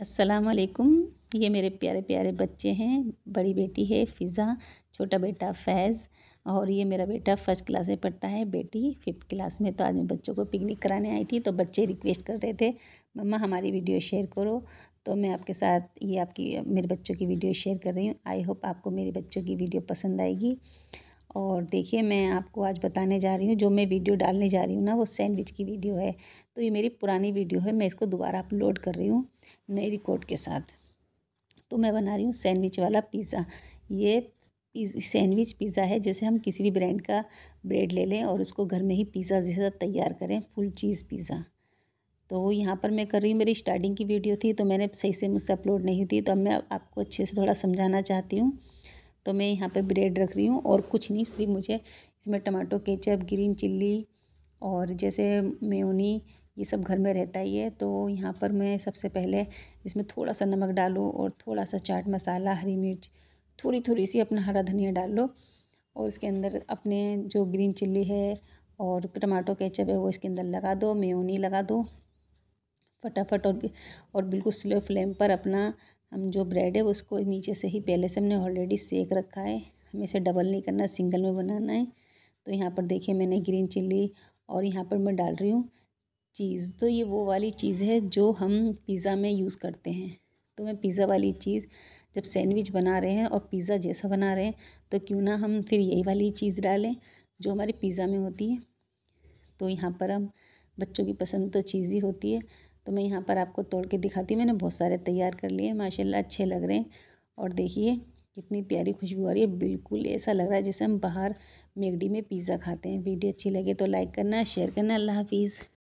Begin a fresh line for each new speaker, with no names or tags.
असलकुम ये मेरे प्यारे प्यारे बच्चे हैं बड़ी बेटी है फ़िज़ा छोटा बेटा फैज़ और ये मेरा बेटा फ़र्स्ट क्लास में पढ़ता है बेटी फिफ्थ क्लास में तो आज मैं बच्चों को पिकनिक कराने आई थी तो बच्चे रिक्वेस्ट कर रहे थे मम्मा हमारी वीडियो शेयर करो तो मैं आपके साथ ये आपकी मेरे बच्चों की वीडियो शेयर कर रही हूँ आई होप आपको मेरे बच्चों की वीडियो पसंद आएगी और देखिए मैं आपको आज बताने जा रही हूँ जो मैं वीडियो डालने जा रही हूँ ना वो सैंडविच की वीडियो है तो ये मेरी पुरानी वीडियो है मैं इसको दोबारा अपलोड कर रही हूँ नए रिकॉर्ड के साथ तो मैं बना रही हूँ सैंडविच वाला पिज़्ज़ा ये सैंडविच पिज़्ज़ा है जैसे हम किसी भी ब्रांड का ब्रेड ले लें और उसको घर में ही पिज़्ज़ा जैसा तैयार करें फुल चीज़ पिज़्ज़ा तो यहाँ पर मैं कर रही हूँ मेरी स्टार्टिंग की वीडियो थी तो मैंने सही से मुझसे अपलोड नहीं थी तो अब मैं आपको अच्छे से थोड़ा समझाना चाहती हूँ तो मैं यहाँ पे ब्रेड रख रही हूँ और कुछ नहीं सिर्फ मुझे इसमें टमाटो केचप ग्रीन चिल्ली और जैसे मेयोनी ये सब घर में रहता ही है तो यहाँ पर मैं सबसे पहले इसमें थोड़ा सा नमक डालूँ और थोड़ा सा चाट मसाला हरी मिर्च थोड़ी थोड़ी सी अपना हरा धनिया डाल लो और इसके अंदर अपने जो ग्रीन चिल्ली है और टमाटो केचप है वो इसके अंदर लगा दो मेयोनी लगा दो फटाफट और और बिल्कुल स्लो फ्लेम पर अपना हम जो ब्रेड है उसको नीचे से ही पहले से हमने ऑलरेडी सेक रखा है हमें इसे डबल नहीं करना सिंगल में बनाना है तो यहाँ पर देखिए मैंने ग्रीन चिल्ली और यहाँ पर मैं डाल रही हूँ चीज़ तो ये वो वाली चीज़ है जो हम पिज़्ज़ा में यूज़ करते हैं तो मैं पिज़्ज़ा वाली चीज़ जब सैंडविच बना रहे हैं और पिज़्ज़ा जैसा बना रहे हैं तो क्यों ना हम फिर यही वाली चीज़ डालें जो हमारे पिज़्ज़ा में होती है तो यहाँ पर हम बच्चों की पसंद तो चीज़ ही होती है तो मैं यहाँ पर आपको तोड़ के दिखाती हूँ मैंने बहुत सारे तैयार कर लिए माशाल्लाह अच्छे लग रहे हैं और देखिए कितनी प्यारी खुशबू आ रही है बिल्कुल ऐसा लग रहा है जैसे हम बाहर मेगडी में पिज़्ज़ा खाते हैं वीडियो अच्छी लगे तो लाइक करना शेयर करना अल्लाह हाफिज़